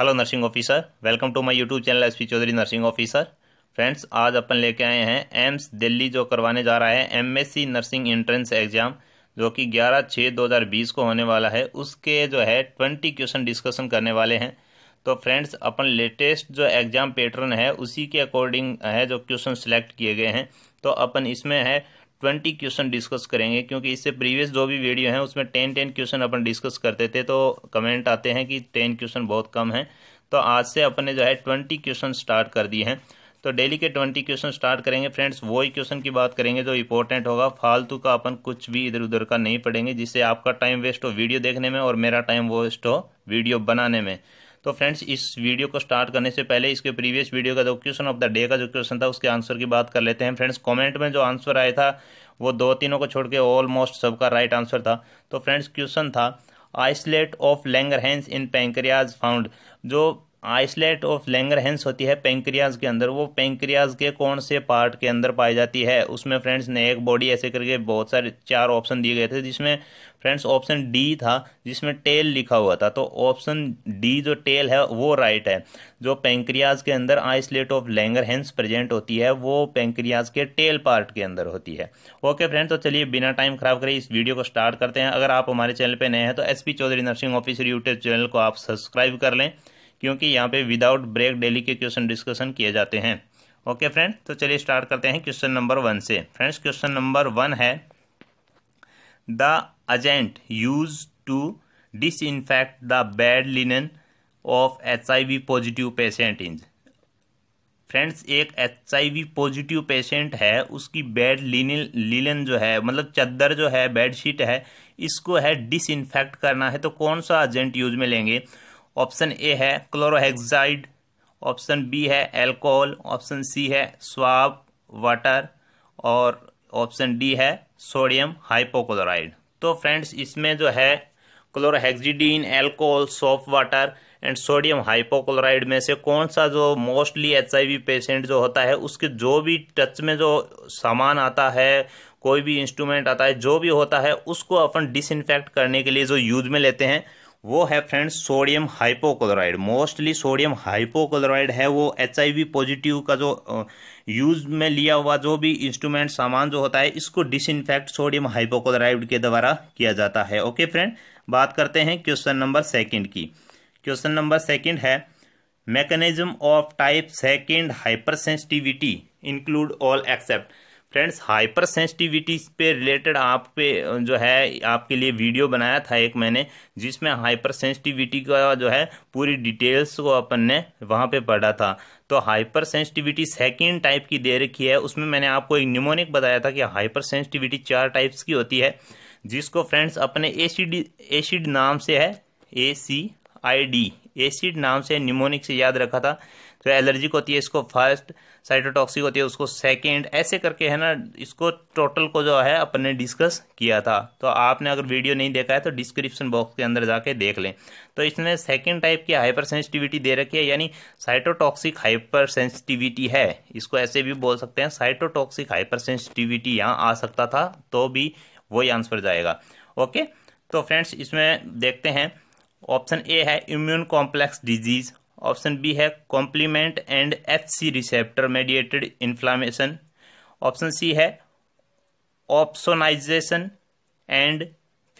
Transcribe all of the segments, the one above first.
Hello nursing officer welcome to my YouTube channel S P Chaudhary nursing officer friends आज अपन लेके आए हैं एम्स दिल्ली जो करवाने जा रहा है एमएससी नर्सिंग एंट्रेंस एग्जाम जो कि 11 छः 2020 को होने वाला है उसके जो है 20 क्वेश्चन डिस्कशन करने वाले हैं तो फ्रेंड्स अपन लेटेस्ट जो एग्ज़ाम पैटर्न है उसी के अकॉर्डिंग है जो क्वेश्चन सेलेक्ट किए गए हैं तो अपन इसमें है ट्वेंटी क्वेश्चन डिस्कस करेंगे क्योंकि इससे प्रीवियस जो भी वीडियो हैं उसमें टेन टेन क्वेश्चन अपन डिस्कस करते थे तो कमेंट आते हैं कि टेन क्वेश्चन बहुत कम हैं तो आज से अपन ने जो है ट्वेंटी क्वेश्चन स्टार्ट कर दिए हैं तो डेली के ट्वेंटी क्वेश्चन स्टार्ट करेंगे फ्रेंड्स वही क्वेश्चन की बात करेंगे जो इंपॉर्टेंट होगा फालतू का अपन कुछ भी इधर उधर का नहीं पड़ेंगे जिससे आपका टाइम वेस्ट हो वीडियो देखने में और मेरा टाइम वेस्ट हो वीडियो बनाने में तो फ्रेंड्स इस वीडियो को स्टार्ट करने से पहले इसके प्रीवियस वीडियो का जो क्वेश्चन ऑफ द डे का जो क्वेश्चन था उसके आंसर की बात कर लेते हैं फ्रेंड्स कॉमेंट में जो आंसर आया था वो दो तीनों को छोड़ के ऑलमोस्ट सबका राइट आंसर था तो फ्रेंड्स क्वेश्चन था islet of hans in pancreas found जो आइसलेट ऑफ हैंस होती है पेंक्रियाज के अंदर वो पेंक्रियाज के कौन से पार्ट के अंदर पाई जाती है उसमें फ्रेंड्स ने एक बॉडी ऐसे करके बहुत सारे चार ऑप्शन दिए गए थे जिसमें फ्रेंड्स ऑप्शन डी था जिसमें टेल लिखा हुआ था तो ऑप्शन डी जो टेल है वो राइट है जो पेंक्रियाज के अंदर islet of Langerhans present होती है वो पेंक्रियाज के टेल पार्ट के अंदर होती है ओके फ्रेंड्स तो चलिए बिना टाइम खराब करें इस वीडियो को स्टार्ट करते हैं अगर आप हमारे चैनल पर नए हैं तो S Chaudhary nursing officer YouTube channel को आप सब्सक्राइब कर लें क्योंकि यहाँ पे विदाउट ब्रेक डेली के क्वेश्चन डिस्कशन किए जाते हैं ओके फ्रेंड तो चलिए स्टार्ट करते हैं क्वेश्चन नंबर वन से फ्रेंड्स क्वेश्चन नंबर वन है the agent use to disinfect the bed linen of H I V positive patient is friends एक H I V positive patient है उसकी bed linen linen जो है मतलब चद्दर जो है बेडशीट है इसको है डिसइनफेक्ट करना है तो कौन सा एजेंट यूज में लेंगे ऑप्शन ए है क्लोरोहेक्साइड ऑप्शन बी है एल्कोहल ऑप्शन सी है स्वाब वाटर और ऑप्शन डी है सोडियम हाइपोक्लोराइड तो फ्रेंड्स इसमें जो है chlorhexidine alcohol soft water and sodium hypochlorite में से कौन सा जो मोस्टली एच पेशेंट जो होता है उसके जो भी टच में जो सामान आता है कोई भी इंस्ट्रूमेंट आता है जो भी होता है उसको अपन डिसइनफेक्ट करने के लिए जो यूज में लेते हैं वो है friends sodium hypochlorite mostly sodium hypochlorite है वो एच पॉजिटिव का जो यूज में लिया हुआ जो भी इंस्ट्रूमेंट सामान जो होता है इसको डिसइनफेक्ट सोडियम हाइपोक्लोराइड के द्वारा किया जाता है ओके फ्रेंड बात करते हैं क्वेश्चन नंबर सेकेंड की क्वेश्चन नंबर सेकेंड है mechanism of type hypersensitivity include all except friends hypersensitivity पे रिलेटेड आप पे जो है आपके लिए वीडियो बनाया था एक मैंने जिसमें हाइपर सेंसिटिविटी का जो है पूरी डिटेल्स को अपन ने वहाँ पे पढ़ा था तो हाइपर सेंसिटिविटी सेकेंड टाइप की दे रखी है उसमें मैंने आपको एक निमोनिक बताया था कि हाइपर सेंसिटिविटी चार टाइप्स की होती है जिसको फ्रेंड्स अपने एसिड एसिड नाम से है ए सी आई डी एसिड नाम से निमोनिक से याद रखा था तो एलर्जिक होती है इसको फर्स्ट साइटोटॉक्सिक होती है उसको सेकेंड ऐसे करके है ना इसको टोटल को जो है अपन ने डिस्कस किया था तो आपने अगर वीडियो नहीं देखा है तो डिस्क्रिप्शन बॉक्स के अंदर जाके देख लें तो इसने सेकेंड टाइप की हाइपर सेंसिटिविटी दे रखी है यानी साइटोटॉक्सिक हाइपर सेंसिटिविटी है इसको ऐसे भी बोल सकते हैं साइटोटॉक्सिक हाइपर सेंसिटिविटी यहाँ आ सकता था तो भी वही आंसर जाएगा ओके तो फ्रेंड्स इसमें देखते हैं ऑप्शन ए है immune complex disease option B है complement and F C receptor mediated inflammation option C है opsonization and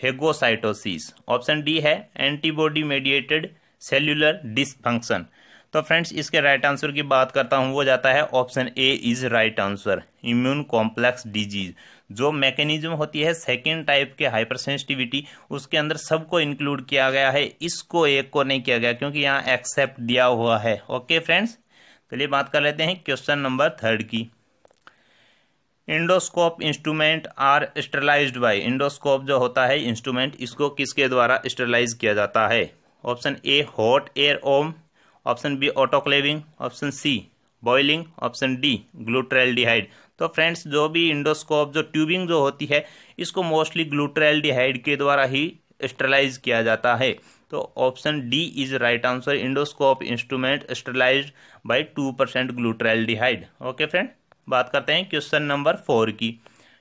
phagocytosis option D है एंटीबॉडी मेडिएटेड सेल्यूलर डिसफंक्शन तो फ्रेंड्स इसके राइट right आंसर की बात करता हूँ वो जाता है option A is right answer immune complex disease जो मैकेनिज्म होती है सेकेंड टाइप के हाइपरसेंसिटिविटी उसके अंदर सबको इंक्लूड किया गया है इसको एक को नहीं किया गया क्योंकि यहाँ एक्सेप्ट दिया हुआ है ओके फ्रेंड्स चलिए बात कर लेते हैं क्वेश्चन नंबर थर्ड की endoscope instrument are sterilize by endoscope जो होता है इंस्ट्रूमेंट इसको किसके द्वारा स्टरलाइज किया जाता है option A hot air oven option B autoclaving option C boiling option D glutaraldehyde तो फ्रेंड्स जो भी इंडोस्कोप जो ट्यूबिंग जो होती है इसको मोस्टली ग्लूट्रेल्डिहाइड के द्वारा ही स्टरलाइज किया जाता है तो option D is right answer endoscope instrument sterilize by two percent glutaraldehyde okay friend बात करते हैं क्वेश्चन नंबर फोर की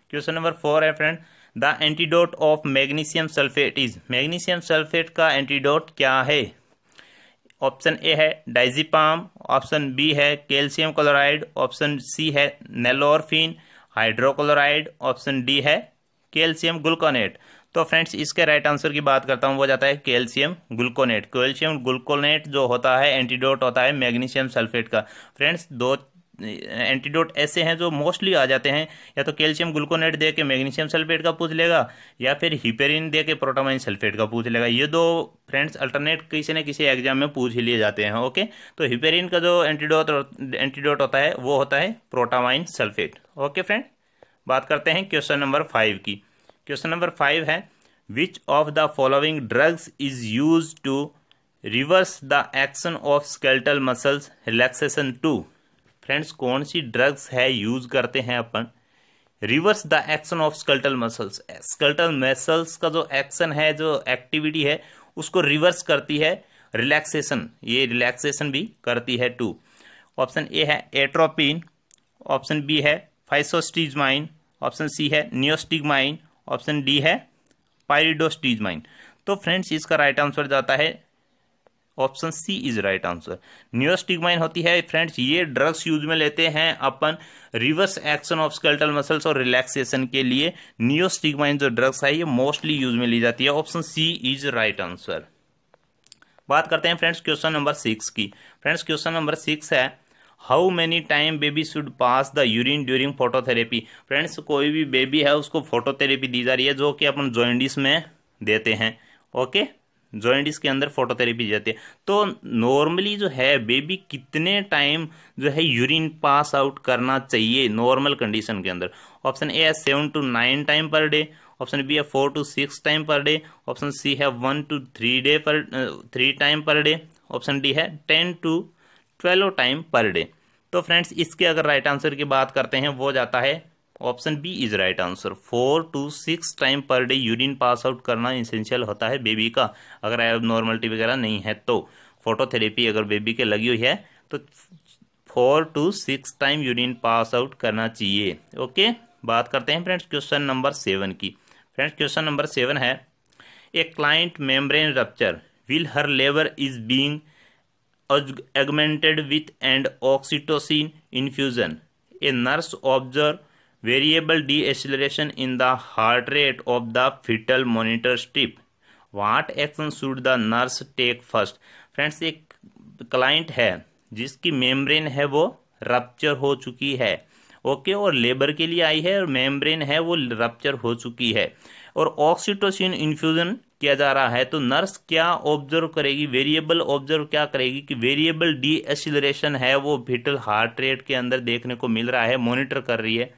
क्वेश्चन नंबर फोर है friend the antidote of magnesium sulphate is magnesium sulphate का एंटीडोट क्या है ऑप्शन ए है diazepam option B है कैल्शियम क्लोराइड ऑप्शन सी है नेलोरफिन हाइड्रोक्लोराइड ऑप्शन डी है कैल्शियम ग्लूकोनेट तो फ्रेंड्स इसके राइट आंसर की बात करता हूँ वो जाता है कैल्शियम ग्लूकोनेट कैल्शियम ग्लूकोनेट जो होता है एंटीडोट होता है मैग्नीशियम सल्फेट का फ्रेंड्स दो एंटीडोट ऐसे हैं जो मोस्टली आ जाते हैं या तो कैल्शियम ग्लूकोनेट दे के मैग्नीशियम सल्फेट का पूछ लेगा या फिर हिपेरिन दे के प्रोटामाइन सल्फेट का पूछ लेगा ये दो फ्रेंड्स अल्टरनेट किसी न किसी एग्जाम में पूछ ही लिए जाते हैं ओके तो हिपेरिन का जो एंटीडोट एंटीडोट होता है वो होता है प्रोटामाइन सल्फेट ओके फ्रेंड बात करते हैं क्वेश्चन नंबर फाइव की क्वेश्चन नंबर फाइव है which of the following drugs is use to reverse the action of skeletal muscles relaxation to friends कौन सी ड्रग्स है यूज करते हैं अपन reverse the action of skeletal muscles skeletal muscles का जो एक्शन है जो एक्टिविटी है उसको रिवर्स करती है रिलैक्सेशन ये रिलैक्सेशन भी करती है टू ऑप्शन ए है एट्रोपिन ऑप्शन बी है फाइसोस्टिजमाइन ऑप्शन सी है नियोस्टिगमाइन ऑप्शन डी है पायरिडोस्टिजमाइन तो फ्रेंड्स इसका राइट आंसर जाता है option C is right answer neostigmine होती है फ्रेंड्स ये ड्रग्स यूज में लेते हैं अपन reverse action of skeletal muscles और रिलैक्सेशन के लिए न्यूरोस्टिगमाइन जो ड्रग्स है ये मोस्टली यूज में ली जाती है option C is right answer बात करते हैं फ्रेंड्स क्वेश्चन नंबर सिक्स की फ्रेंड्स क्वेश्चन नंबर सिक्स है how many time baby should pass the urine during phototherapy friends कोई भी बेबी है उसको फोटोथेरेपी दी जा रही है जो कि अपन जॉइंडिस में देते हैं ओके okay? जॉइंट इसके अंदर फोटोथेरेपी दी जाती है तो नॉर्मली जो है बेबी कितने टाइम जो है यूरिन पास आउट करना चाहिए नॉर्मल कंडीशन के अंदर ऑप्शन ए है seven to nine time per day option B है four to six time per day option C है one two three day per three time per day option D है ten to twelve time per day तो friends इसके अगर right answer की बात करते हैं वो जाता है option B is right answer four to six time per day urine pass out करना इसेंशियल होता है बेबी का अगर एब नॉर्मलिटी वगैरह नहीं है तो फोटोथेरेपी अगर बेबी के लगी हुई है तो four to six time urine pass out करना चाहिए ओके बात करते हैं फ्रेंड्स क्वेश्चन नंबर सेवन की फ्रेंड्स क्वेश्चन नंबर सेवन है a client membrane rupture will her labour is being augmented with and oxytocin infusion a nurse observe variable D acceleration in the heart rate of the fetal monitor strip what action should the nurse take first friends एक client है जिसकी membrane है वो rupture हो चुकी है okay और labour के लिए आई है और मेम्ब्रेन है वो रप्चर हो चुकी है और ऑक्सीटोसिन इन्फ्यूज़न किया जा रहा है तो नर्स क्या ऑब्जर्व करेगी वेरिएबल ऑब्जर्व क्या करेगी कि वेरिएबल डी है वो फिटल हार्ट रेट के अंदर देखने को मिल रहा है मॉनिटर कर रही है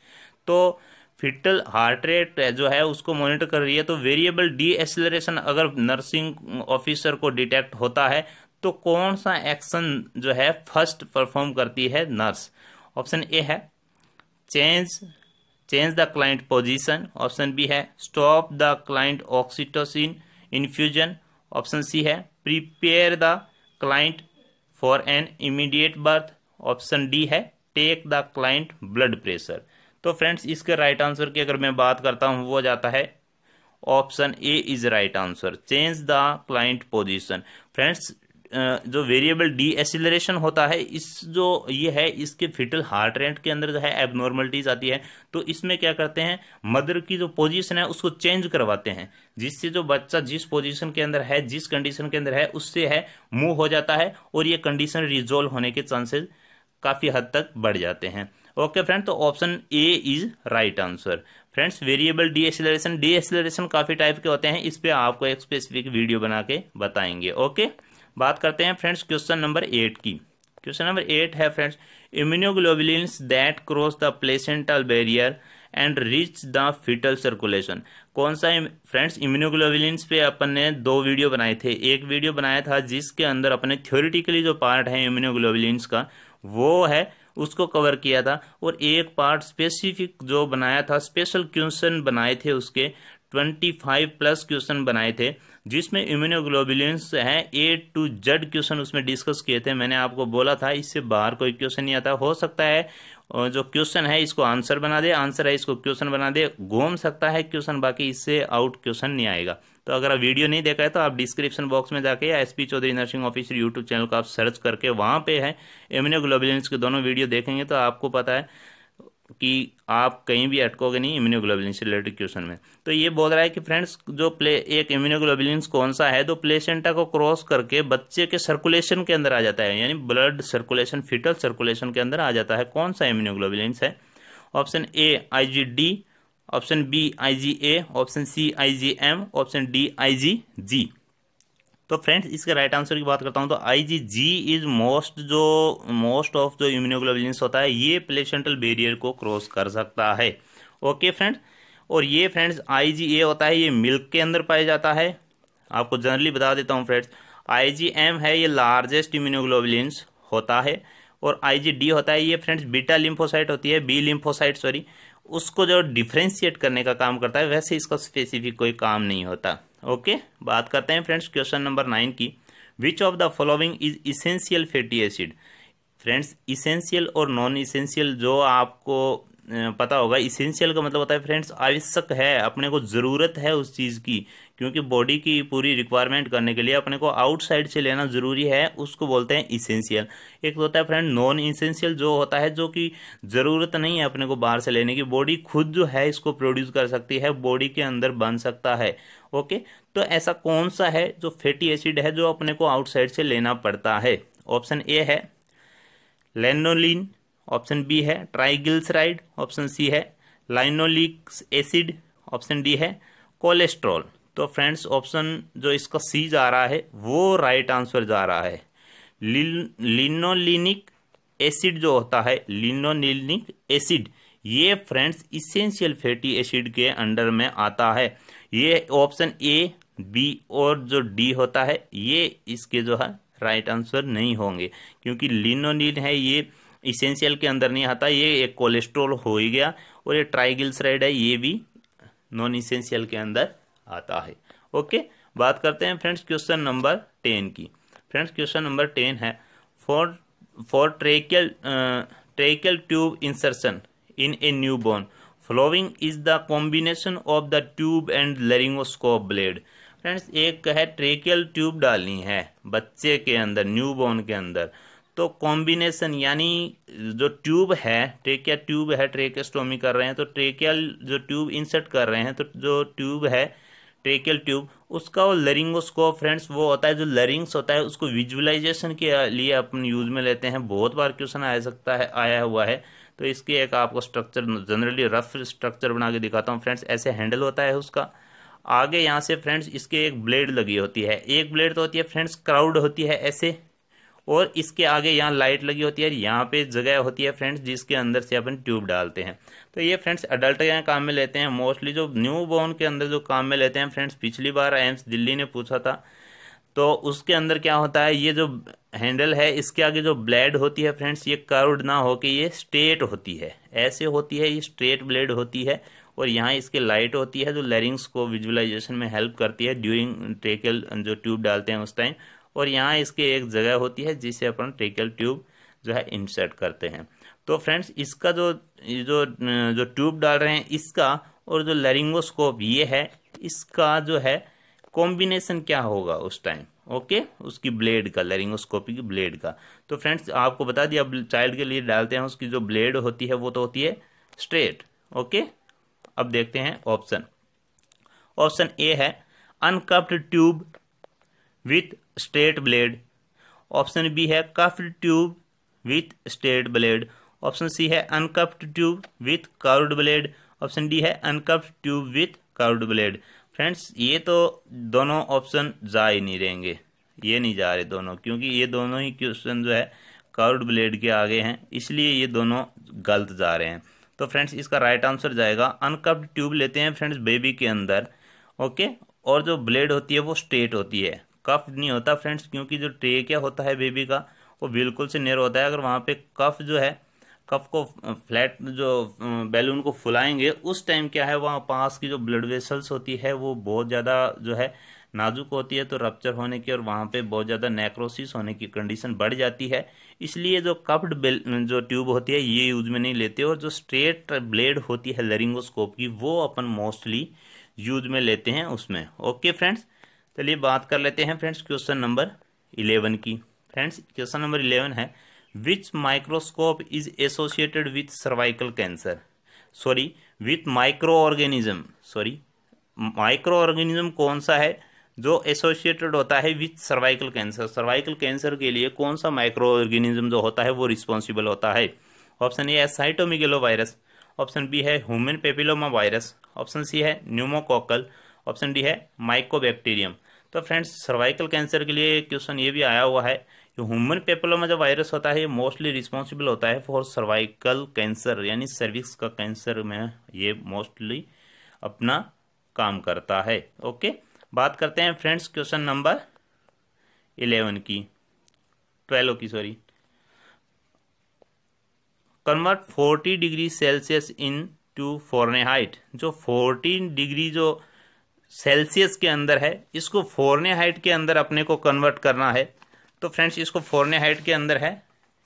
तो फिटल हार्ट रेट जो है उसको मॉनिटर कर रही है तो वेरिएबल डी एसलरेशन अगर नर्सिंग ऑफिसर को डिटेक्ट होता है तो कौन सा एक्शन जो है फर्स्ट परफॉर्म करती है नर्स ऑप्शन ए है change change the client position option B है stop the client oxytocin infusion option C है prepare the client for an immediate birth option D है take the client blood pressure तो friends इसके right answer की अगर मैं बात करता हूँ वो जाता है option A is right answer change the client position friends जो वेरिएबल डी एसिलेशन होता है इस जो ये है इसके फिटल हार्ट रेट के अंदर जो है एबनॉर्मलिटीज आती है तो इसमें क्या करते हैं मदर की जो पोजीशन है उसको चेंज करवाते हैं जिससे जो बच्चा जिस पोजीशन के अंदर है जिस कंडीशन के अंदर है उससे है मूव हो जाता है और ये कंडीशन रिजोल्व होने के चांसेज काफ़ी हद तक बढ़ जाते हैं ओके फ्रेंड तो option A is right answer friends variable deceleration deceleration काफ़ी टाइप के होते हैं इस पर आपको एक स्पेसिफिक वीडियो बना के बताएंगे ओके okay? बात करते हैं फ्रेंड्स क्वेश्चन नंबर एट की क्वेश्चन नंबर एट है friends immunoglobulin that cross the placental barrier and reach the fetal circulation कौन सा फ्रेंड्स इम्यूनोग्लोबिलिन पे अपन ने दो वीडियो बनाए थे एक वीडियो बनाया था जिसके अंदर अपने थ्योरिटिकली जो पार्ट है इम्यूनोग्लोबिलिन का वो है उसको कवर किया था और एक पार्ट स्पेसिफिक जो बनाया था स्पेशल क्वेश्चन बनाए थे उसके ट्वेंटी फाइव प्लस क्वेश्चन बनाए थे जिसमें इम्यूनोग्लोबुलिन्स है ए टू जेड क्वेश्चन उसमें डिस्कस किए थे मैंने आपको बोला था इससे बाहर कोई क्वेश्चन नहीं आता हो सकता है जो क्वेश्चन है इसको आंसर बना दे आंसर है इसको क्वेश्चन बना दे घूम सकता है क्वेश्चन बाकी इससे आउट क्वेश्चन नहीं आएगा तो अगर आप वीडियो नहीं देखा है तो आप डिस्क्रिप्शन बॉक्स में जाके या S P Chaudhary nursing officer YouTube channel को आप सर्च करके वहाँ पे है इम्यूनोग्लोबुलेंस के दोनों वीडियो देखेंगे तो आपको पता है कि आप कहीं भी अटकोगे नहीं इम्यूनोग्लोबुलिन से रिलेटेड क्वेश्चन में तो ये बोल रहा है कि फ्रेंड्स जो प्ले एक इम्यूनोग्लोबुलिन कौन सा है तो प्लेसेंटा को क्रॉस करके बच्चे के सर्कुलेशन के अंदर आ जाता है यानी ब्लड सर्कुलेशन फिटल सर्कुलेशन के अंदर आ जाता है कौन सा इम्यूनोग्लोबुलिन है option A I G D option B I G A option C I G M option D I G G तो फ्रेंड्स इसके राइट आंसर की बात करता हूँ तो I G G is most जो मोस्ट ऑफ जो इम्यूनोग्लोबुलिन्स होता है ये प्लेसेंटल बेरियर को क्रॉस कर सकता है ओके फ्रेंड्स और ये फ्रेंड्स आई जी ए होता है ये मिल्क के अंदर पाया जाता है आपको जनरली बता देता हूँ फ्रेंड्स आई जी एम है ये लार्जेस्ट इम्यूनोग्लोबुलिन्स होता है और आई जी डी होता है ये फ्रेंड्स बीटा लिम्फोसाइट होती है बी लिम्फोसाइट सॉरी उसको जो डिफ्रेंशिएट करने का काम करता है वैसे इसका स्पेसिफिक कोई काम नहीं होता ओके बात करते हैं फ्रेंड्स क्वेश्चन नंबर नाइन की which of the following is essential fatty acid friends essential और नॉन इसेंशियल जो आपको पता होगा इसेंशियल का मतलब होता है फ्रेंड्स आवश्यक है अपने को ज़रूरत है उस चीज़ की क्योंकि बॉडी की पूरी रिक्वायरमेंट करने के लिए अपने को आउटसाइड से लेना ज़रूरी है उसको बोलते हैं इसेंशियल एक तो होता है फ्रेंड नॉन इसेंशियल जो होता है जो कि ज़रूरत नहीं है अपने को बाहर से लेने की बॉडी खुद जो है इसको प्रोड्यूस कर सकती है बॉडी के अंदर बन सकता है ओके तो ऐसा कौन सा है जो फैटी एसिड है जो अपने को आउटसाइड से लेना पड़ता है ऑप्शन ए है लेनोलिन ऑप्शन बी है ट्राइग्लिसराइड ऑप्शन सी है लाइनोलिक एसिड ऑप्शन डी है कोलेस्ट्रॉल तो फ्रेंड्स ऑप्शन जो इसका सी जा रहा है वो राइट आंसर जा रहा है लिनोलिनिक एसिड जो होता है लिनोलिनिक एसिड ये फ्रेंड्स इसेंशियल फैटी एसिड के अंडर में आता है ये ऑप्शन ए बी और जो डी होता है ये इसके जो है राइट आंसर नहीं होंगे क्योंकि लिनोनिन है ये इसेंशियल के अंदर नहीं आता ये एक कोलेस्ट्रोल हो ही गया और ये ट्राइगिल्सराइड है ये भी नॉन इसेंशियल के अंदर आता है ओके बात करते हैं फ्रेंड्स क्वेश्चन नंबर टेन की फ्रेंड्स क्वेश्चन नंबर टेन है for for tracheal tracheal tube insertion in a newborn following is the combination of the tube and laryngoscope blade friends एक है ट्रेकल ट्यूब डालनी है बच्चे के अंदर न्यू बॉर्न के अंदर तो कॉम्बिनेशन यानी जो ट्यूब है ट्रेकिया ट्यूब है ट्रेकेस्टोमी कर रहे हैं तो ट्रेकियल जो ट्यूब इंसर्ट कर रहे हैं तो जो ट्यूब है ट्रेकियल ट्यूब उसका वो लरिंगोस्कोप फ्रेंड्स वो होता है जो लरिंग्स होता है उसको विजुअलाइजेशन के लिए अपन यूज़ में लेते हैं बहुत बार क्वेश्चन आ सकता है आया हुआ है तो इसके एक आपको स्ट्रक्चर जनरली रफ स्ट्रक्चर बना के दिखाता हूँ फ्रेंड्स ऐसे हैंडल होता है उसका आगे यहाँ से फ्रेंड्स इसके एक ब्लेड लगी होती है एक ब्लेड तो होती है फ्रेंड्स क्राउड होती है ऐसे और इसके आगे यहाँ लाइट लगी होती है यहाँ पे जगह होती है फ्रेंड्स जिसके अंदर से अपन ट्यूब डालते हैं तो ये फ्रेंड्स अडल्ट के काम में लेते हैं मोस्टली जो न्यू बॉर्न के अंदर जो काम में लेते हैं फ्रेंड्स पिछली बार एम्स दिल्ली ने पूछा था तो उसके अंदर क्या होता है ये जो हैंडल है इसके आगे जो ब्लेड होती है फ्रेंड्स ये कर्व्ड ना होके ये स्ट्रेट होती है ऐसे होती है ये स्ट्रेट ब्लेड होती है और यहाँ इसके लाइट होती है जो लेरिंग्स को विजुअलाइजेशन में हेल्प करती है ड्यूरिंग ट्रेकल जो ट्यूब डालते हैं उस टाइम और यहाँ इसके एक जगह होती है जिसे अपन ट्रिकल ट्यूब जो है इंसर्ट करते हैं तो फ्रेंड्स इसका जो जो जो ट्यूब डाल रहे हैं इसका और जो लरिंगोस्कोप ये है इसका जो है कॉम्बिनेशन क्या होगा उस टाइम ओके उसकी ब्लेड का लरिंगोस्कोपी की ब्लेड का तो फ्रेंड्स आपको बता दिया अब चाइल्ड के लिए डालते हैं उसकी जो ब्लेड होती है वो तो होती है स्ट्रेट ओके अब देखते हैं ऑप्शन ऑप्शन ए है uncuffed tube with straight blade option B है cuffed tube with straight blade option C है uncuffed tube with curved blade option D है uncuffed tube with curved blade friends ये तो दोनों ऑप्शन जा ही नहीं रहेंगे ये नहीं जा रहे दोनों क्योंकि ये दोनों ही क्वेश्चन जो है कर्व्ड ब्लेड के आगे हैं इसलिए ये दोनों गलत जा रहे हैं तो फ्रेंड्स इसका राइट आंसर जाएगा अनकप्ड ट्यूब लेते हैं फ्रेंड्स बेबी के अंदर ओके और जो ब्लेड होती है वो स्ट्रेट होती है कफ नहीं होता फ्रेंड्स क्योंकि जो ट्रे क्या होता है बेबी का वो बिल्कुल से नेर होता है अगर वहाँ पे कफ जो है कफ को फ्लैट जो बैलून को फुलाएंगे उस टाइम क्या है वहाँ पास की जो ब्लड वेसल्स होती है वो बहुत ज़्यादा जो है नाजुक होती है तो रप्चर होने की और वहाँ पे बहुत ज़्यादा नेक्रोसिस होने की कंडीशन बढ़ जाती है इसलिए जो बेल जो ट्यूब होती है ये यूज में नहीं लेते और जो स्ट्रेट ब्लेड होती है लरिंगोस्कोप की वो अपन मोस्टली यूज में लेते हैं उसमें ओके फ्रेंड्स चलिए बात कर लेते हैं फ्रेंड्स क्वेश्चन नंबर इलेवन की फ्रेंड्स क्वेश्चन नंबर इलेवन है which microscope is associated with cervical cancer sorry with micro organism sorry micro organism कौन सा है जो एसोसिएटेड होता है with cervical cancer cervical cancer के लिए कौन सा माइक्रो ऑर्गेनिज्म जो होता है वो रिस्पॉन्सिबल होता है ऑप्शन ए है साइटोमिगेलो वायरस ऑप्शन बी है human papilloma virus option C है न्यूमोकोकल ऑप्शन डी है माइकोबैक्टीरियम तो फ्रेंड्स सर्वाइकल कैंसर के लिए क्वेश्चन ये भी आया हुआ है कि ह्यूमन पेपलोमा जो वायरस होता है मोस्टली रिस्पॉन्सिबल होता है फॉर सर्वाइकल कैंसर यानी सर्विक्स का कैंसर में ये मोस्टली अपना काम करता है ओके बात करते हैं फ्रेंड्स क्वेश्चन नंबर इलेवन की ट्वेल्व की sorry convert forty degree Celsius in to हाइट जो फोर्टीन डिग्री जो सेल्सियस के अंदर है इसको फोरने हाइट के अंदर अपने को कन्वर्ट करना है तो फ्रेंड्स इसको फोरने हाइट के अंदर है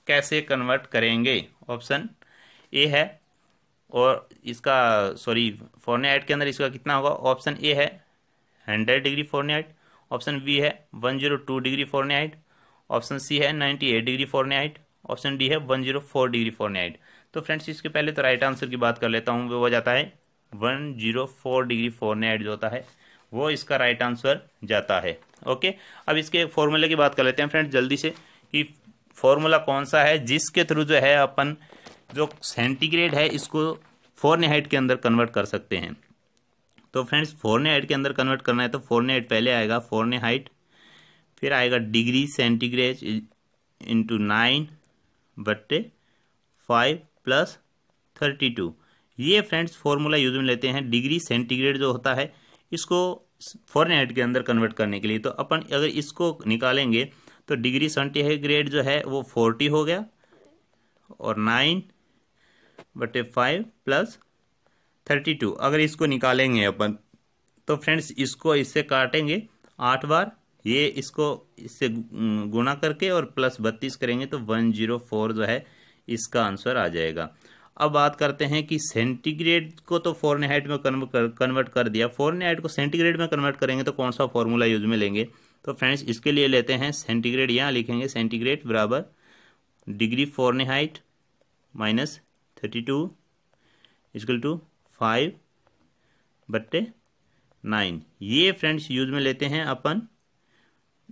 कैसे कन्वर्ट करेंगे ऑप्शन ए है और इसका सॉरी फोरने हाइट के अंदर इसका कितना होगा ऑप्शन ए है hundred degree Fahrenheit option B है one zero two degree Fahrenheit option C है ninety eight degree Fahrenheit option D है one zero four degree Fahrenheit तो फ्रेंड्स इसके पहले तो राइट आंसर की बात कर लेता हूँ वो हो जाता है one zero four degree Fahrenheit जो होता है वो इसका राइट आंसर जाता है ओके अब इसके फॉर्मूले की बात कर लेते हैं फ्रेंड जल्दी से कि फॉर्मूला कौन सा है जिसके थ्रू जो है अपन जो सेंटीग्रेड है इसको फोरनेहाइट के अंदर कन्वर्ट कर सकते हैं तो फ्रेंड्स फोरनेहाइट के अंदर कन्वर्ट करना है तो फोरनेहाइट पहले आएगा फोरनेहाइट फिर आएगा डिग्री सेंटीग्रेड इंटू नाइन बट्टे फाइव प्लस थर्टी टू ये फ्रेंड्स फॉर्मूला यूज में लेते हैं डिग्री सेंटीग्रेड जो होता है इसको फॉरन के अंदर कन्वर्ट करने के लिए तो अपन अगर इसको निकालेंगे तो डिग्री सेंटीग्रेड जो है वो फोर्टी हो गया और नाइन बटे फाइव प्लस थर्टी टू अगर इसको निकालेंगे अपन तो फ्रेंड्स इसको इससे काटेंगे आठ बार ये इसको इससे गुणा करके और प्लस बत्तीस करेंगे तो वन जीरो फोर जो है इसका आंसर आ जाएगा अब बात करते हैं कि सेंटीग्रेड को तो हाइट में कन्वर्ट कर दिया हाइट को सेंटीग्रेड में कन्वर्ट करेंगे तो कौन सा फॉर्मूला यूज में लेंगे तो फ्रेंड्स इसके लिए लेते हैं सेंटीग्रेड यहाँ लिखेंगे सेंटीग्रेड बराबर डिग्री हाइट minus thirty two equal to five बट्टे नाइन ये फ्रेंड्स यूज में लेते हैं अपन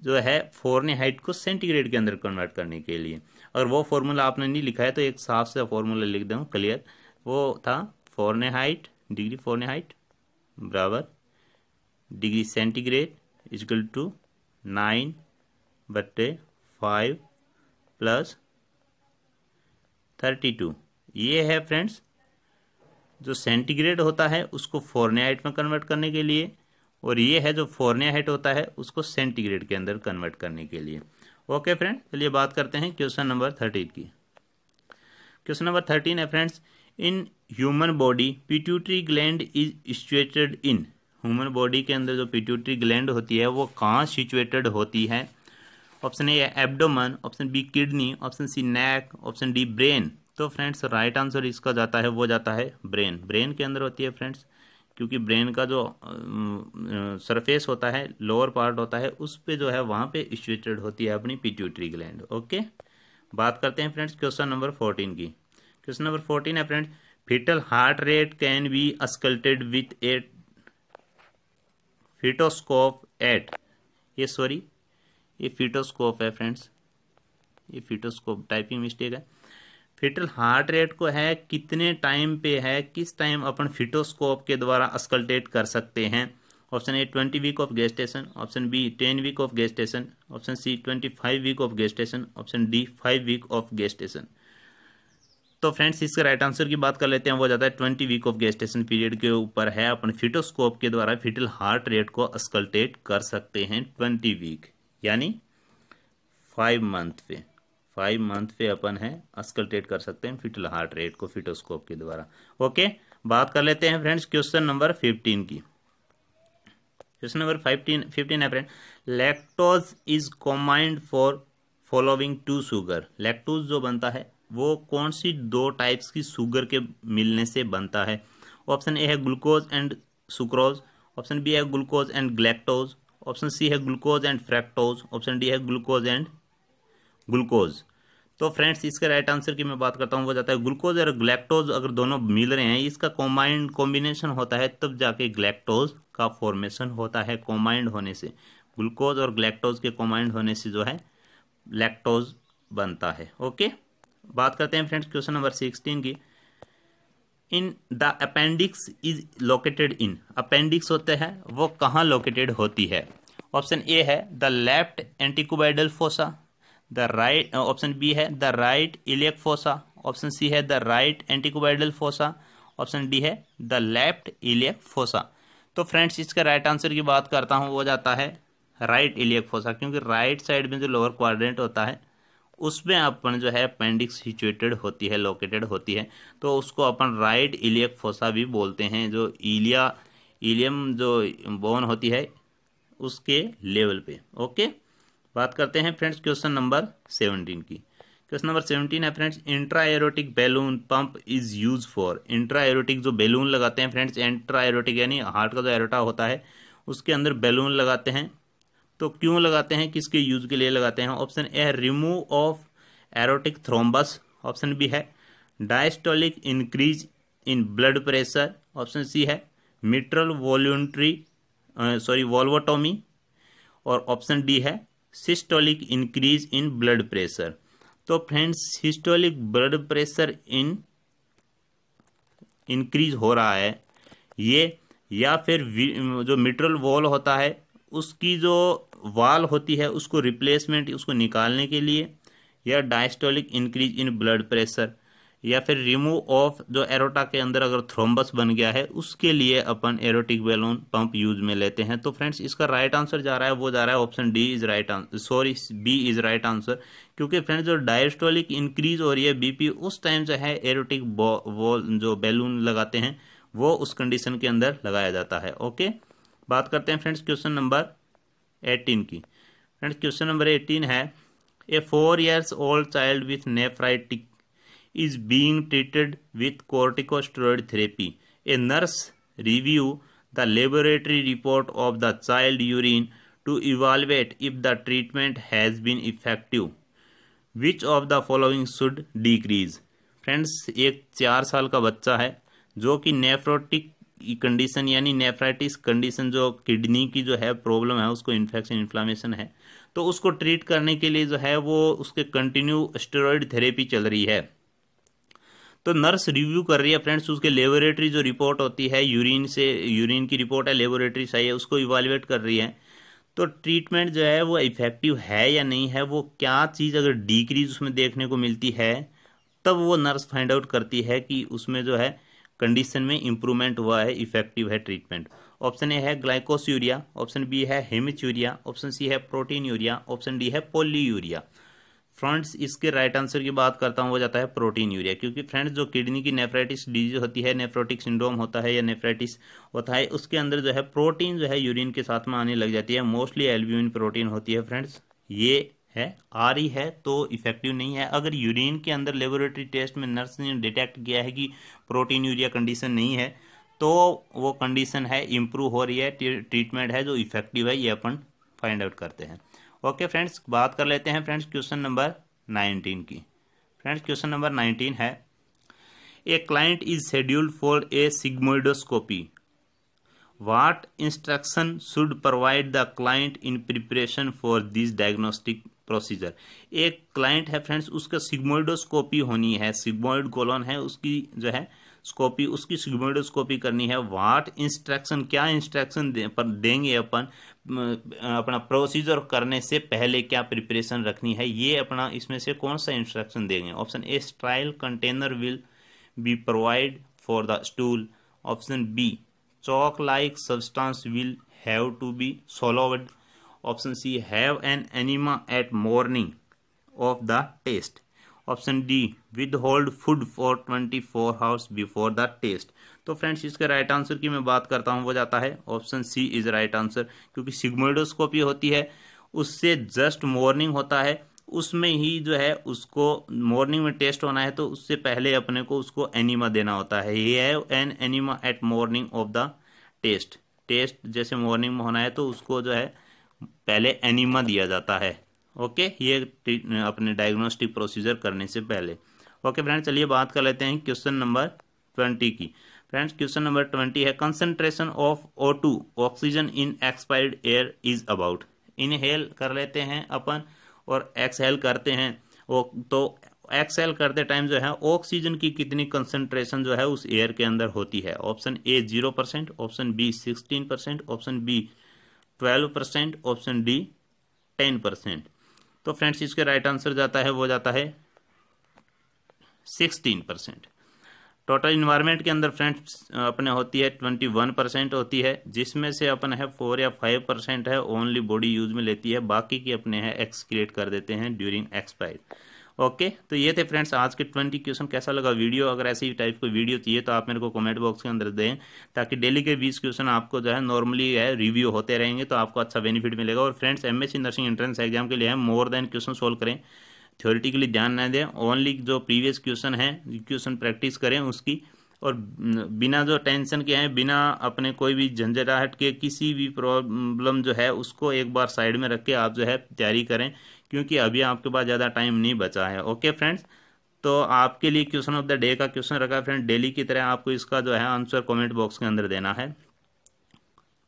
जो है ने हाइट को सेंटीग्रेड के अंदर कन्वर्ट करने के लिए अगर वो फॉर्मूला आपने नहीं लिखा है तो एक साफ सा फॉर्मूला लिख दूँ क्लियर वो था Fahrenheit degree Fahrenheit बराबर degree centigrade equal to nine बट्टे फाइव प्लस थर्टी टू ये है फ्रेंड्स जो सेंटीग्रेड होता है उसको फोरने हाइट में कन्वर्ट करने के लिए और ये है जो फोरने हाइट होता है उसको सेंटीग्रेड के अंदर कन्वर्ट करने के लिए ओके फ्रेंड चलिए बात करते हैं क्वेश्चन नंबर थर्टीन की क्वेश्चन नंबर थर्टीन है friends in human body pituitary gland is situated in human body के अंदर जो पिट्यूटरी ग्लैंड होती है वो कहाँ सिचुएटेड होती है ऑप्शन ए है abdomen option B kidney option C neck option D brain तो फ्रेंड्स राइट आंसर इसका जाता है वो जाता है ब्रेन ब्रेन के अंदर होती है फ्रेंड्स क्योंकि ब्रेन का जो सरफेस होता है लोअर पार्ट होता है उस पर जो है वहाँ पे स्टेटेड होती है अपनी पिट्यूटरी ग्लैंड ओके बात करते हैं फ्रेंड्स क्वेश्चन नंबर फोर्टीन की क्वेश्चन नंबर फोर्टीन है friends fetal heart rate can be auscultated with at fetoscope at ये सॉरी ये फिटोस्कोप है फ्रेंड्स ये फिटोस्कोप टाइपिंग मिस्टेक है फिटल हार्ट रेट को है कितने टाइम पे है किस टाइम अपन फिटोस्कोप के द्वारा अस्कल्टेट कर सकते हैं option A twenty week of gestation option B ten week of gestation option C twenty five week of gestation option D five week of gestation तो फ्रेंड्स इसका राइट आंसर की बात कर लेते हैं वो जाता है twenty week of gestation period के ऊपर है अपन फिटोस्कोप के द्वारा फिटल हार्ट रेट को अस्कल्टेट कर सकते हैं ट्वेंटी वीक यानी फाइव मंथ पे फाइव मंथ पे अपन है अस्कल्टेट कर सकते हैं फिटल हार्ट रेट को फिटोस्कोप के द्वारा ओके बात कर लेते हैं फ्रेंड्स क्वेश्चन नंबर फिफ्टीन की क्वेश्चन नंबर फाइवटीन फिफ्टीन है friend lactose is combined for following two sugar lactose जो बनता है वो कौन सी दो टाइप्स की शुगर के मिलने से बनता है ऑप्शन ए है glucose and sucrose option B है glucose and galactose option C है glucose and fructose option D है ग्लूकोज एंड ग्लूकोज तो फ्रेंड्स इसके राइट आंसर की मैं बात करता हूँ वो जाता है ग्लूकोज और ग्लैक्टोज अगर दोनों मिल रहे हैं इसका कॉम्बाइंड कॉम्बिनेशन होता है तब जाके ग्लैक्टोज का फॉर्मेशन होता है कॉम्बाइंड होने से ग्लूकोज और ग्लैक्टोज के कॉम्बाइंड होने से जो है लैक्टोज बनता है ओके बात करते हैं फ्रेंड्स क्वेश्चन नंबर सिक्सटीन की in the appendix is located in appendix होते हैं वो कहाँ लोकेटेड होती है ऑप्शन ए है the left antecubital fossa the right option B है the right iliac fossa option C है the right antecubital fossa option D है द लेफ्ट इलेक फोसा तो फ्रेंड्स इसका राइट आंसर की बात करता हूँ वो जाता है राइट इलेक फोसा क्योंकि राइट साइड में जो लोअर क्वारेंट होता है उसमें अपन जो है अपेंडिक्स सिचुएटेड होती है लोकेटेड होती है तो उसको अपन राइट इलेक फोसा भी बोलते हैं जो इलिया इलियम जो बोन होती है उसके लेवल पे ओके बात करते हैं फ्रेंड्स क्वेश्चन नंबर सेवनटीन की क्वेश्चन नंबर सेवनटीन है friends intra aortic balloon pump is use for intra aortic जो बैलून लगाते हैं फ्रेंड्स इंट्रा एरोटिक यानी हार्ट का जो एरोटा होता है उसके अंदर बैलून लगाते हैं तो क्यों लगाते हैं किसके यूज के लिए लगाते हैं ऑप्शन ए है remove of aortic thrombus option B है diastolic increase in blood pressure option C है मिट्रल वॉल्यूंट्री सॉरी वॉल्वोटोमी और ऑप्शन डी है systolic increase in blood pressure तो friends systolic blood pressure in increase हो रहा है ये या फिर जो मिट्रल वॉल होता है उसकी जो वाल होती है उसको रिप्लेसमेंट उसको निकालने के लिए या diastolic increase in blood pressure या फिर रिमूव ऑफ जो एरोटा के अंदर अगर थ्रोम्बस बन गया है उसके लिए अपन एरोटिक बैलून पंप यूज में लेते हैं तो फ्रेंड्स इसका राइट आंसर जा रहा है वो जा रहा है option D is right answer sorry B is right answer क्योंकि फ्रेंड्स जो डायस्टोलिक इंक्रीज हो रही है बीपी उस टाइम जो है एरोटिक वो जो बैलून लगाते हैं वो उस कंडीशन के अंदर लगाया जाता है ओके बात करते हैं फ्रेंड्स क्वेश्चन नंबर एटीन की फ्रेंड्स क्वेश्चन नंबर एटीन है a four years old child with nephritic is being treated with corticosteroid therapy. A nurse review the laboratory report of the child urine to evaluate if the treatment has been effective. Which of the following should decrease? friends ek 4 saal ka bachcha hai jo ki nephrotic condition यानी nephritis condition जो kidney की जो है problem है उसको infection inflammation है तो उसको ट्रीट करने के लिए जो है वो उसके कंटिन्यू स्टेरॉयड थेरेपी चल रही है तो नर्स रिव्यू कर रही है फ्रेंड्स उसके लेबोरेटरी जो रिपोर्ट होती है यूरिन से यूरिन की रिपोर्ट है लेबोरेटरी सही है उसको इवालुएट कर रही है तो ट्रीटमेंट जो है वो इफ़ेक्टिव है या नहीं है वो क्या चीज़ अगर डिक्रीज उसमें देखने को मिलती है तब वो नर्स फाइंड आउट करती है कि उसमें जो है कंडीशन में इम्प्रूवमेंट हुआ है इफ़ेक्टिव है ट्रीटमेंट ऑप्शन ए है ग्लाइकोस यूरिया ऑप्शन बी है हेमिच यूरिया ऑप्शन सी है प्रोटीन यूरिया ऑप्शन डी है पोली यूरिया फ्रेंड्स इसके राइट आंसर की बात करता हूँ वो जाता है प्रोटीन यूरिया क्योंकि फ्रेंड्स जो किडनी की नेफ्राइटिस डिजीज होती है नेफ्रोटिक सिंड्रोम होता है या नेफ्राइटिस होता है उसके अंदर जो है प्रोटीन जो है यूरिन के साथ में आने लग जाती है मोस्टली एल्ब्यूमिन प्रोटीन होती है फ्रेंड्स ये है आ रही है तो इफेक्टिव नहीं है अगर यूरिन के अंदर लेबोरेटरी टेस्ट में नर्स ने डिटेक्ट किया है कि प्रोटीन यूरिया कंडीशन नहीं है तो वो कंडीशन है इम्प्रूव हो रही है ट्रीटमेंट है जो इफेक्टिव है ये अपन फाइंड आउट करते हैं ओके फ्रेंड्स बात कर लेते हैं फ्रेंड्स क्वेश्चन नंबर नाइनटीन की फ्रेंड्स क्वेश्चन नंबर नाइनटीन है a client is scheduled for a sigmoidoscopy what instruction should provide the client in preparation for this diagnostic procedure एक client है फ्रेंड्स उसका sigmoidoscopy होनी है सिग्मोइड कोलन है उसकी जो है स्कोपी उसकी सिग्मोइडोस्कोपी करनी है वाट इंस्ट्रक्शन क्या इंस्ट्रक्शन दे, देंगे अपन अपना प्रोसीजर करने से पहले क्या प्रिपरेशन रखनी है ये अपना इसमें से कौन सा इंस्ट्रक्शन देंगे option A sterile container will be provide for the stool option B chalk like substance will have to be swallowed option C have an enema at morning of the test option D withhold food for twenty four hours before the test तो friends इसके right answer की मैं बात करता हूँ वो जाता है option C is right answer क्योंकि सिग्मोइडोस्कोपी होती है उससे जस्ट मॉर्निंग होता है उसमें ही जो है उसको मॉर्निंग में टेस्ट होना है तो उससे पहले अपने को उसको एनिमा देना होता है ये है an enema at morning of the test test जैसे मॉर्निंग में होना है तो उसको जो है पहले एनिमा दिया जाता है ओके ये अपने डायग्नोस्टिक प्रोसीजर करने से पहले ओके फ्रेंड्स चलिए बात कर लेते हैं क्वेश्चन नंबर ट्वेंटी की फ्रेंड्स क्वेश्चन नंबर ट्वेंटी है concentration of O two oxygen in expired air is about inhale कर लेते हैं अपन और एक्सहेल करते हैं तो एक्सहेल करते टाइम जो है ऑक्सीजन की कितनी कंसेंट्रेशन जो है उस एयर के अंदर होती है option A zero percent option B sixteen percent option B twelve percent option D ten percent तो फ्रेंड्स इसका राइट आंसर जाता है वो जाता है सिक्सटीन परसेंट टोटल इन्वायरमेंट के अंदर फ्रेंड्स अपने होती है ट्वेंटी वन परसेंट होती है जिसमें से अपन है फोर या फाइव परसेंट है ओनली बॉडी यूज में लेती है बाकी की अपने हैं एक्सक्रिएट कर देते हैं ड्यूरिंग एक्सपायर ओके तो ये थे फ्रेंड्स आज के ट्वेंटी क्वेश्चन कैसा लगा वीडियो अगर ऐसी टाइप की वीडियो चाहिए तो आप मेरे को कमेंट बॉक्स के अंदर दें ताकि डेली के बीस क्वेश्चन आपको जो है नॉर्मली है रिव्यू होते रहेंगे तो आपको अच्छा बेनिफिट मिलेगा और friends M nursing entrance exam के लिए है मोर देन क्वेश्चन सोल्व करें थ्योरिटिकली ध्यान ना दें ओनली जो प्रीवियस क्वेश्चन है क्वेश्चन प्रैक्टिस करें उसकी और बिना जो टेंशन के हैं बिना अपने कोई भी झंझटाहट के किसी भी प्रॉब्लम जो है उसको एक बार साइड में रख के आप जो है तैयारी करें क्योंकि अभी आपके पास ज़्यादा टाइम नहीं बचा है ओके फ्रेंड्स तो आपके लिए क्वेश्चन ऑफ द डे का क्वेश्चन रखा है फ्रेंड डेली की तरह आपको इसका जो है आंसर कमेंट बॉक्स के अंदर देना है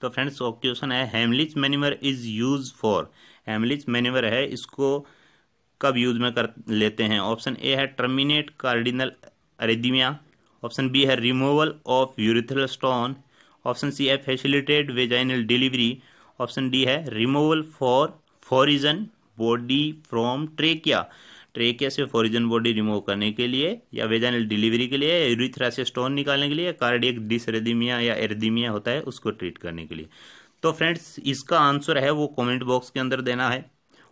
तो फ्रेंड्स वो क्वेश्चन है Heimlich manoeuvre is use for Heimlich manoeuvre है इसको कब यूज में कर लेते हैं ऑप्शन ए है terminate cardinal arrhythmia option B है removal of urethral stone option C है facilitated vaginal delivery option D है removal for foreign body from trachea trachea से फॉरिजन बॉडी रिमूव करने के लिए या वेजाइनल डिलीवरी के लिए यूरिथ्रा से स्टोन निकालने के लिए कार्डियक डिसरेदिमिया या एरदिमिया होता है उसको ट्रीट करने के लिए तो फ्रेंड्स इसका आंसर है वो कमेंट बॉक्स के अंदर देना है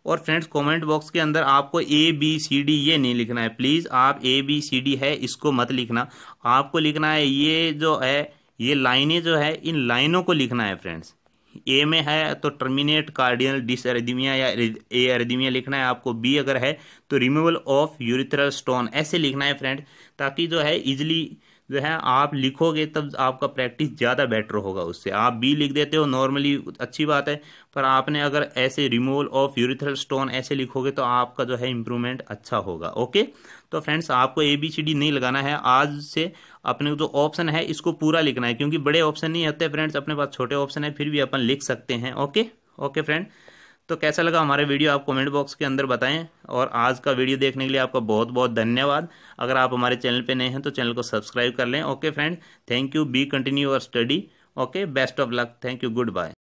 और फ्रेंड्स कमेंट बॉक्स के अंदर आपको ए बी सी डी ये नहीं लिखना है प्लीज़ आप ए बी सी डी है इसको मत लिखना आपको लिखना है ये जो है ये लाइनें जो है इन लाइनों को लिखना है फ्रेंड्स ए में है तो टर्मिनेट कार्डियल डिस या ए एरिदीमिया लिखना है आपको बी अगर है तो रिमूवल ऑफ यूरिथ्रल स्टोन ऐसे लिखना है फ्रेंड ताकि जो है इजिली जो है आप लिखोगे तब आपका प्रैक्टिस ज़्यादा बेटर होगा उससे आप बी लिख देते हो नॉर्मली अच्छी बात है पर आपने अगर ऐसे रिमूवल ऑफ यूरिथ्रल स्टोन ऐसे लिखोगे तो आपका जो है इम्प्रूवमेंट अच्छा होगा ओके तो फ्रेंड्स आपको ए बी सी डी नहीं लगाना है आज से अपने जो ऑप्शन है इसको पूरा लिखना है क्योंकि बड़े ऑप्शन नहीं होते फ्रेंड्स अपने पास छोटे ऑप्शन है फिर भी अपन लिख सकते हैं ओके ओके फ्रेंड तो कैसा लगा हमारा वीडियो आप कमेंट बॉक्स के अंदर बताएं और आज का वीडियो देखने के लिए आपका बहुत बहुत धन्यवाद अगर आप हमारे चैनल पे नए हैं तो चैनल को सब्सक्राइब कर लें okay friend thank you be continue your study okay best of luck thank you good bye